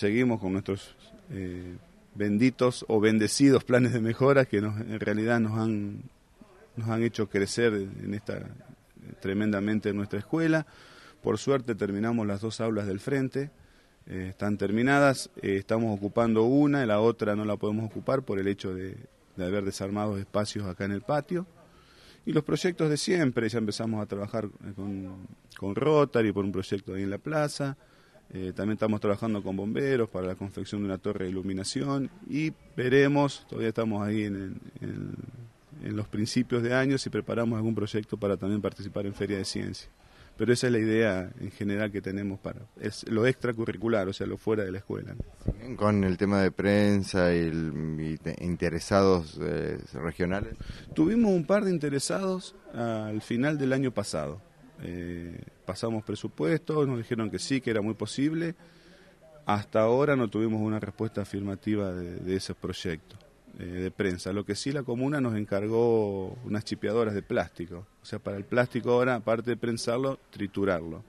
seguimos con nuestros eh, benditos o bendecidos planes de mejora que nos, en realidad nos han, nos han hecho crecer en esta tremendamente en nuestra escuela. Por suerte terminamos las dos aulas del frente, eh, están terminadas, eh, estamos ocupando una, y la otra no la podemos ocupar por el hecho de, haber desarmado espacios acá en el patio. Y los proyectos de siempre, ya empezamos a trabajar con, con Rotary por un proyecto ahí en la plaza. Eh, también estamos trabajando con bomberos para la confección de una torre de iluminación y veremos, todavía estamos ahí en, los principios de año si preparamos algún proyecto para también participar en Feria de Ciencia. Pero esa es la idea en general que tenemos para es lo extracurricular, o sea, lo fuera de la escuela. Con el tema de prensa y, interesados eh, regionales. Tuvimos un par de interesados al final del año pasado. Eh, pasamos presupuestos, nos dijeron que sí, que era muy posible. Hasta ahora no tuvimos una respuesta afirmativa de, esos proyectos eh, de prensa. Lo que sí la comuna nos encargó unas chipeadoras de plástico. O sea, para el plástico ahora, aparte de prensarlo, triturarlo.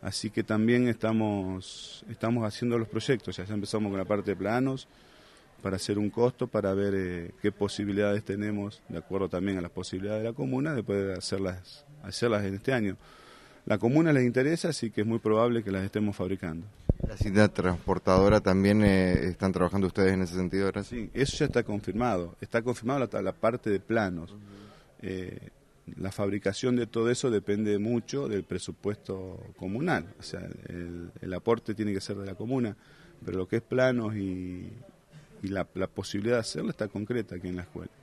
Así que también estamos, estamos haciendo los proyectos. Ya, empezamos con la parte de planos para hacer un costo, para ver eh, qué posibilidades tenemos, de acuerdo también a las posibilidades de la comuna, de poder hacerlas, hacerlas en este año la comuna les interesa, así que es muy probable que las estemos fabricando. ¿La ciudad transportadora también eh, están trabajando ustedes en ese sentido ahora? Sí, eso ya está confirmado. Está confirmado la, la parte de planos. Eh, la fabricación de todo eso depende mucho del presupuesto comunal. O sea, el, aporte tiene que ser de la comuna, pero lo que es planos y, la, la posibilidad de hacerlo está concreta aquí en la escuela.